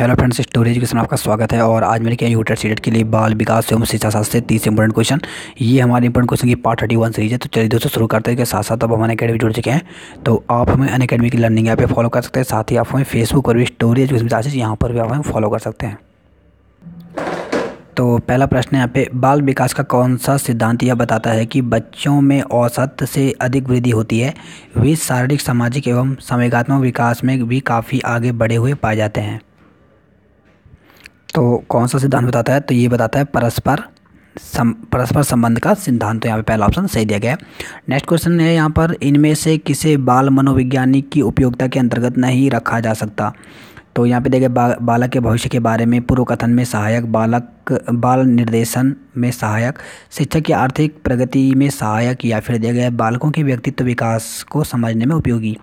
hello friends storage question आपका स्वागत है और आज मैंने क्या यूटर सीडेट के लिए बाल विकास एवं शिक्षा शास्त्र से तीस इंपॉर्टेंट क्वेश्चन ये हमारे इंपॉर्टेंट क्वेश्चन की पार्ट थर्टी वन सीरीज है तो चलिए दोस्तों शुरू करते हैं कि साथ साथ आप हमारे अकेडमी जुड़ चुके हैं तो आप हमें अन अकेडमी की लर्निंग ऐप पर फॉलो कर सकते हैं साथ ही आप हमें फेसबुक और भी स्टोरेज क्लासेज यहाँ पर भी आप हमें फॉलो कर सकते हैं तो पहला प्रश्न है यहाँ पे बाल विकास का कौन सा सिद्धांत यह बताता है कि बच्चों में औसत से अधिक वृद्धि होती है वे शारीरिक सामाजिक एवं संवेगात्मक विकास में भी काफ़ी आगे बढ़े हुए पाए जाते हैं तो कौन सा सिद्धांत बताता है तो ये बताता है परस्पर सम परस्पर संबंध का सिद्धांत तो यहाँ पे पहला ऑप्शन सही दिया गया है नेक्स्ट क्वेश्चन है यहाँ पर इनमें से किसे बाल मनोविज्ञानिक की उपयोगिता के अंतर्गत नहीं रखा जा सकता तो यहाँ पे देखिए बा, बालक के भविष्य के बारे में पूर्व कथन में सहायक बालक बाल निर्देशन में सहायक शिक्षक की आर्थिक प्रगति में सहायक या फिर दिया गया बालकों के व्यक्तित्व विकास को समझने में उपयोगी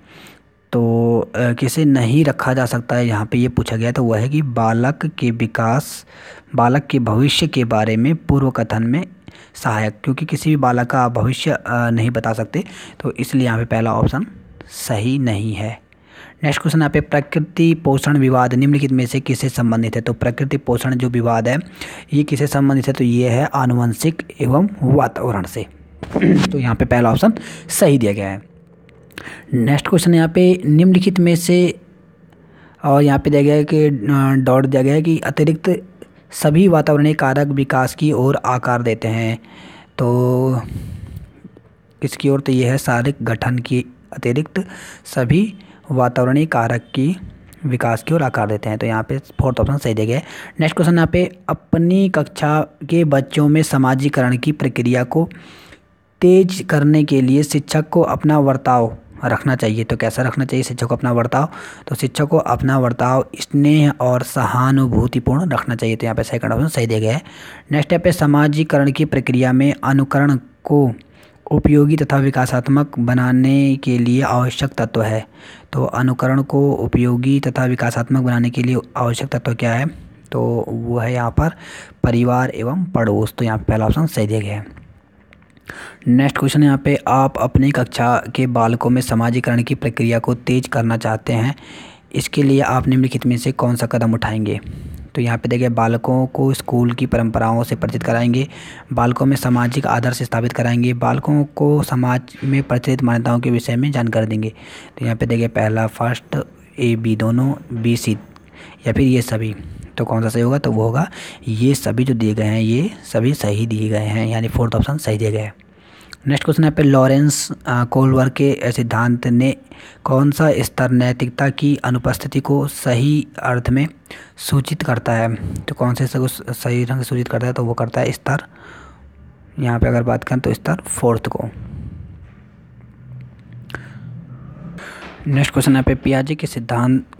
तो किसे नहीं रखा जा सकता है यहाँ पे ये पूछा गया था वह है कि बालक के विकास बालक के भविष्य के बारे में पूर्व कथन में सहायक क्योंकि किसी भी बालक का भविष्य नहीं बता सकते तो इसलिए यहाँ पे पहला ऑप्शन सही नहीं है नेक्स्ट क्वेश्चन यहाँ पे प्रकृति पोषण विवाद निम्नलिखित में से किसे संबंधित है तो प्रकृति पोषण जो विवाद है ये किसे संबंधित है तो ये है आनुवंशिक एवं वातावरण से तो यहाँ पे पहला ऑप्शन सही दिया गया है नेक्स्ट क्वेश्चन यहाँ पे निम्नलिखित में से और यहाँ पे दिया गया है कि डॉट दिया गया है कि अतिरिक्त सभी वातावरणीय कारक विकास की ओर आकार देते हैं तो इसकी ओर तो यह है शारीरिक गठन की अतिरिक्त सभी वातावरणीय कारक की विकास की ओर आकार देते हैं तो यहाँ पे फोर्थ ऑप्शन सही दिया गया है नेक्स्ट क्वेश्चन यहाँ पे अपनी कक्षा के बच्चों में समाजीकरण की प्रक्रिया को तेज करने के लिए शिक्षक को अपना वर्ताव रखना चाहिए तो कैसा रखना चाहिए शिक्षक को अपना बर्ताव तो शिक्षक को अपना बर्ताव स्नेह और सहानुभूतिपूर्ण रखना चाहिए तो यहाँ पे सेकंड ऑप्शन सही दिया गया है नेक्स्ट है पे समाजीकरण की प्रक्रिया में अनुकरण को उपयोगी तथा विकासात्मक बनाने के लिए आवश्यक तत्व है तो अनुकरण को उपयोगी तथा विकासात्मक बनाने के लिए आवश्यक तत्व क्या है तो वो है यहाँ पर परिवार एवं पड़ोस तो यहाँ पर पहला ऑप्शन सही दिया गया है नेक्स्ट क्वेश्चन यहाँ पे आप अपनी कक्षा के बालकों में समाजीकरण की प्रक्रिया को तेज करना चाहते हैं इसके लिए आप निम्नलिखित में से कौन सा कदम उठाएंगे तो यहाँ पे देखिए बालकों को स्कूल की परंपराओं से परिचित कराएंगे बालकों में सामाजिक आदर्श स्थापित कराएंगे बालकों को समाज में प्रचलित मान्यताओं के विषय में जानकारी देंगे तो यहाँ पे देखिए पहला फर्स्ट ए बी दोनों बी सी या फिर ये सभी तो कौन सा सही होगा तो वो होगा ये सभी जो दिए गए हैं ये सभी सही दिए गए हैं यानी फोर्थ ऑप्शन सही दिए गए हैं नेक्स्ट क्वेश्चन है पे लॉरेंस कोलवर के सिद्धांत ने कौन सा स्तर नैतिकता की अनुपस्थिति को सही अर्थ में सूचित करता है तो कौन से सही ढंग से सूचित करता है तो वो करता है स्तर यहाँ पे अगर बात करें तो स्तर फोर्थ को नेक्स्ट क्वेश्चन यहाँ पे पियाजे के सिद्धांत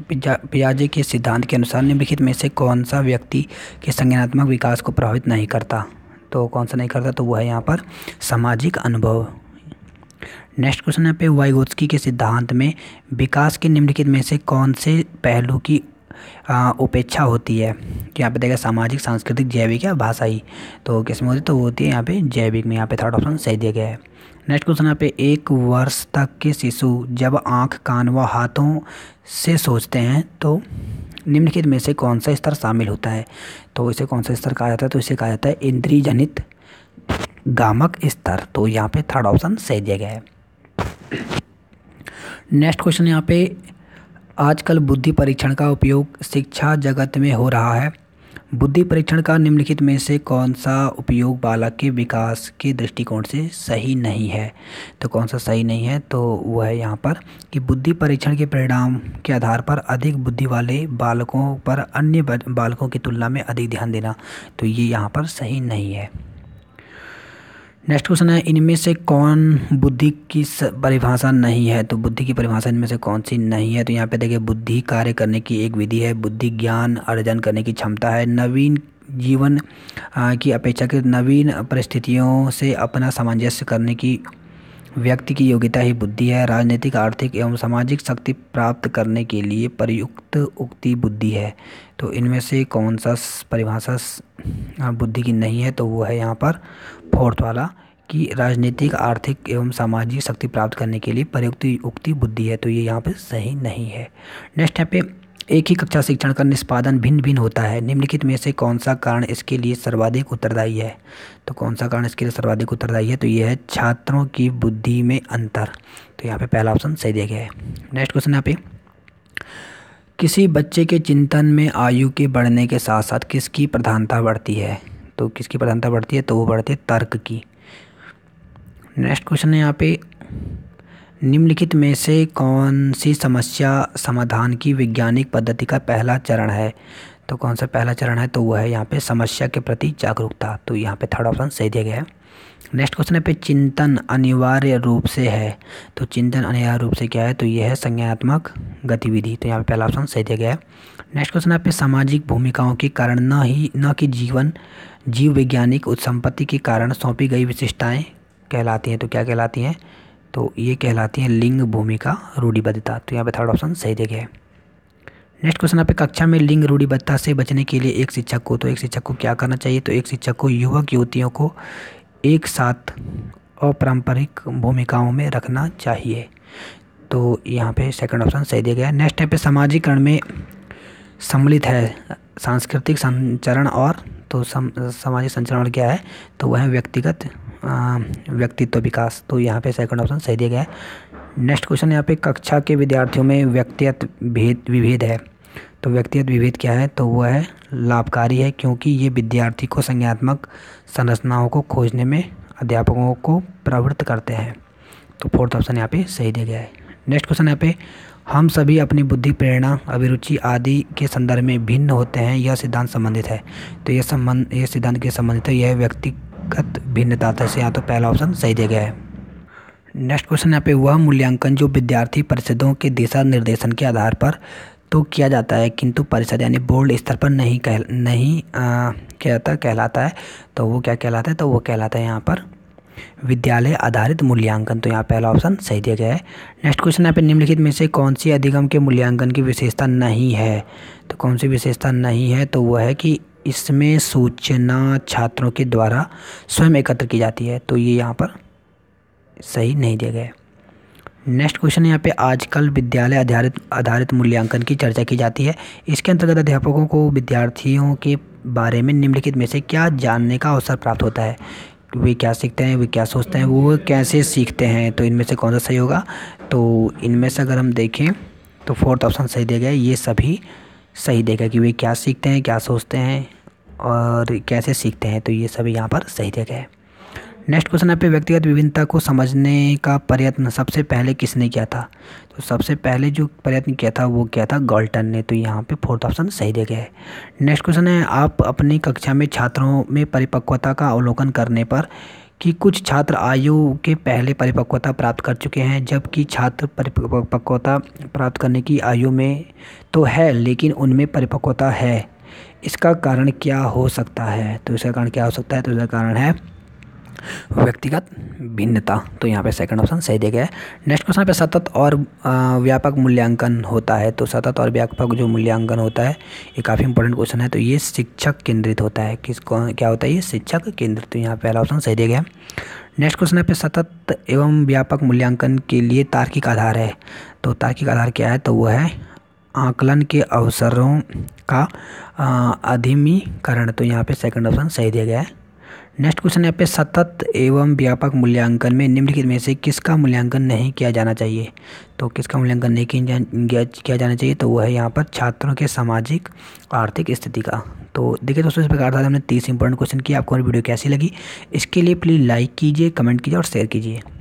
पियाजे के सिद्धांत के अनुसार निम्नलिखित में से कौन सा व्यक्ति के संज्ञानात्मक विकास को प्रभावित नहीं करता तो कौन सा नहीं करता तो वो है यहाँ पर सामाजिक अनुभव नेक्स्ट क्वेश्चन यहाँ पे वाइगोत्सकी के सिद्धांत में विकास के निम्नलिखित में से कौन से पहलू की उपेक्षा होती है कि यहाँ पे देखा सामाजिक सांस्कृतिक जैविक या भाषाई तो किसमें होती है तो वो होती है यहाँ पे जैविक में यहाँ पे थर्ड ऑप्शन सही दिया गया है नेक्स्ट क्वेश्चन यहाँ पे एक वर्ष तक के शिशु जब आँख कान व हाथों से सोचते हैं तो निम्नलिखित में से कौन सा स्तर शामिल होता है तो इसे कौन सा स्तर कहा जाता है तो इसे कहा जाता है इंद्री जनित गामक स्तर तो यहाँ पे थर्ड ऑप्शन सही दिया गया है नेक्स्ट क्वेश्चन यहाँ पे आजकल बुद्धि परीक्षण का उपयोग शिक्षा जगत में हो रहा है बुद्धि परीक्षण का निम्नलिखित में से कौन सा उपयोग बालक के विकास के दृष्टिकोण से सही नहीं है तो कौन सा सही नहीं है तो वह है यहाँ पर कि बुद्धि परीक्षण के परिणाम के आधार पर अधिक बुद्धि वाले बालकों पर अन्य बालकों की तुलना में अधिक ध्यान देना तो ये यहाँ पर सही नहीं है नेक्स्ट क्वेश्चन है इनमें से कौन बुद्धि की परिभाषा नहीं है तो बुद्धि की परिभाषा इनमें से कौन सी नहीं है तो यहाँ पे देखिए बुद्धि कार्य करने की एक विधि है बुद्धि ज्ञान अर्जन करने की क्षमता है नवीन जीवन की अपेक्षा नवीन परिस्थितियों से अपना सामंजस्य करने की व्यक्ति की योग्यता ही बुद्धि है राजनीतिक आर्थिक एवं सामाजिक शक्ति प्राप्त करने के लिए प्रयुक्त उक्ति बुद्धि है तो इनमें से कौन सा परिभाषा हाँ, बुद्धि की नहीं है तो वो है यहाँ पर फोर्थ वाला कि राजनीतिक आर्थिक एवं सामाजिक शक्ति प्राप्त करने के लिए प्रयुक्त उक्ति बुद्धि है तो ये यहाँ पर सही नहीं है नेक्स्ट यहाँ पे एक ही कक्षा शिक्षण का निष्पादन भिन्न भिन्न होता है निम्नलिखित में से कौन सा कारण इसके लिए सर्वाधिक उत्तरदायी है तो कौन सा कारण इसके लिए सर्वाधिक उत्तरदायी है तो यह है छात्रों की बुद्धि में अंतर तो यहाँ पे पहला ऑप्शन सही दिया गया है नेक्स्ट क्वेश्चन यहाँ पे किसी बच्चे के चिंतन में आयु के बढ़ने के साथ साथ किसकी प्रधानता बढ़ती है तो किसकी प्रधानता बढ़ती है तो वो बढ़ती है तर्क की नेक्स्ट क्वेश्चन है यहाँ पे निम्नलिखित में से कौन सी समस्या समाधान की वैज्ञानिक पद्धति का पहला चरण है तो कौन सा पहला चरण है तो वह है यहाँ पे समस्या के प्रति जागरूकता तो यहाँ पे थर्ड ऑप्शन सही दिया गया है नेक्स्ट क्वेश्चन है पे चिंतन अनिवार्य रूप से है तो चिंतन अनिवार्य रूप से क्या है तो ये है संज्ञात्मक गतिविधि तो यहाँ पे पहला ऑप्शन सही दिया गया है नेक्स्ट क्वेश्चन है पे सामाजिक भूमिकाओं के कारण न ही न कि जीवन जीव वैज्ञानिक उत्सम्पत्ति के कारण सौंपी गई विशेषताएँ कहलाती हैं तो क्या कहलाती हैं तो ये कहलाती है लिंग भूमिका रूढ़िबद्धता तो यहाँ पे थर्ड ऑप्शन सही देखे है नेक्स्ट क्वेश्चन आप कक्षा में लिंग रूढ़िबद्धता से बचने के लिए एक शिक्षक को तो एक शिक्षक को क्या करना चाहिए तो एक शिक्षक को युवक युवतियों को एक साथ अपारंपरिक भूमिकाओं में रखना चाहिए तो यहाँ पे सेकंड ऑप्शन सही दिया गया नेक्स्ट है पे सामाजिकरण में सम्मिलित है सांस्कृतिक संचरण और तो सम, सामाजिक संचरण क्या है तो वह व्यक्तिगत व्यक्तित्व विकास तो यहाँ पे सेकंड ऑप्शन सही दिया गया है नेक्स्ट क्वेश्चन यहाँ पे कक्षा के विद्यार्थियों में व्यक्तिगत भेद विभेद है तो व्यक्तिगत विभेद क्या है तो वह है लाभकारी है क्योंकि ये विद्यार्थी को संज्ञात्मक संरचनाओं को खोजने में अध्यापकों को प्रवृत्त करते हैं तो फोर्थ ऑप्शन यहाँ पे सही दिया गया है नेक्स्ट क्वेश्चन यहाँ पे हम सभी अपनी बुद्धि प्रेरणा अभिरुचि आदि के संदर्भ में भिन्न होते हैं यह सिद्धांत संबंधित है तो यह संबंध यह सिद्धांत के संबंधित है यह व्यक्ति गत भिन्नता से यहाँ तो पहला ऑप्शन सही दिया गया है नेक्स्ट क्वेश्चन यहाँ पे वह मूल्यांकन जो विद्यार्थी परिषदों के दिशा निर्देशन के आधार पर तो किया जाता है किंतु परिषद यानी बोर्ड स्तर पर नहीं कह नहीं आ, जाता कहलाता है तो वो क्या कहलाता है तो वो कहलाता है यहाँ पर विद्यालय आधारित मूल्यांकन तो यहाँ पहला ऑप्शन सही दिया गया है नेक्स्ट क्वेश्चन यहाँ पे निम्नलिखित में से कौन सी अधिगम के मूल्यांकन की विशेषता नहीं है तो कौन सी विशेषता नहीं है तो वह है कि इसमें सूचना छात्रों के द्वारा स्वयं एकत्र की जाती है तो ये यहाँ पर सही नहीं दिया गया है नेक्स्ट क्वेश्चन यहाँ पे आजकल विद्यालय आधारित आधारित मूल्यांकन की चर्चा की जाती है इसके अंतर्गत अध्यापकों को विद्यार्थियों के बारे में निम्नलिखित में से क्या जानने का अवसर प्राप्त होता है वे क्या सीखते हैं वे क्या सोचते हैं वो कैसे सीखते हैं तो इनमें से कौन सा सही होगा तो इनमें से अगर हम देखें तो फोर्थ ऑप्शन सही दिया गया ये सभी सही देगा कि वे क्या सीखते हैं क्या सोचते हैं और कैसे सीखते हैं तो ये सभी यहाँ पर सही जगह है नेक्स्ट क्वेश्चन आप व्यक्तिगत विभिन्नता को समझने का प्रयत्न सबसे पहले किसने किया था तो सबसे पहले जो प्रयत्न किया था वो किया था गॉल्टन ने तो यहाँ पे फोर्थ ऑप्शन सही गया है नेक्स्ट क्वेश्चन है आप अपनी कक्षा में छात्रों में परिपक्वता का अवलोकन करने पर कि कुछ छात्र आयु के पहले परिपक्वता प्राप्त कर चुके हैं जबकि छात्र परिपक्वता प्राप्त करने की आयु में तो है लेकिन उनमें परिपक्वता है इसका कारण क्या हो सकता है तो इसका कारण क्या हो सकता है तो इसका कारण है व्यक्तिगत भिन्नता तो यहाँ पे सेकंड ऑप्शन सही दिया गया है नेक्स्ट क्वेश्चन पे सतत और व्यापक मूल्यांकन होता है तो सतत और व्यापक जो मूल्यांकन होता है ये काफ़ी इंपॉर्टेंट क्वेश्चन है तो ये शिक्षक केंद्रित होता है किस क्या होता है ये शिक्षक केंद्रित तो यहाँ पहला ऑप्शन सही दिया गया है नेक्स्ट क्वेश्चन पे सतत एवं व्यापक मूल्यांकन के लिए तार्किक आधार है तो तार्किक आधार क्या है तो वो है आकलन के अवसरों का अधिमीकरण तो यहाँ पे सेकंड ऑप्शन सही दिया गया है नेक्स्ट क्वेश्चन यहाँ पे सतत एवं व्यापक मूल्यांकन में निम्नलिखित में से किसका मूल्यांकन नहीं किया जाना चाहिए तो किसका मूल्यांकन नहीं किया जाना चाहिए तो वो है यहाँ पर छात्रों के सामाजिक आर्थिक स्थिति का तो देखिए दोस्तों इस प्रकार था हमने तीस इंपॉर्टेंट क्वेश्चन किया आपको हमारी वीडियो कैसी लगी इसके लिए प्लीज़ लाइक कीजिए कमेंट कीजिए और शेयर कीजिए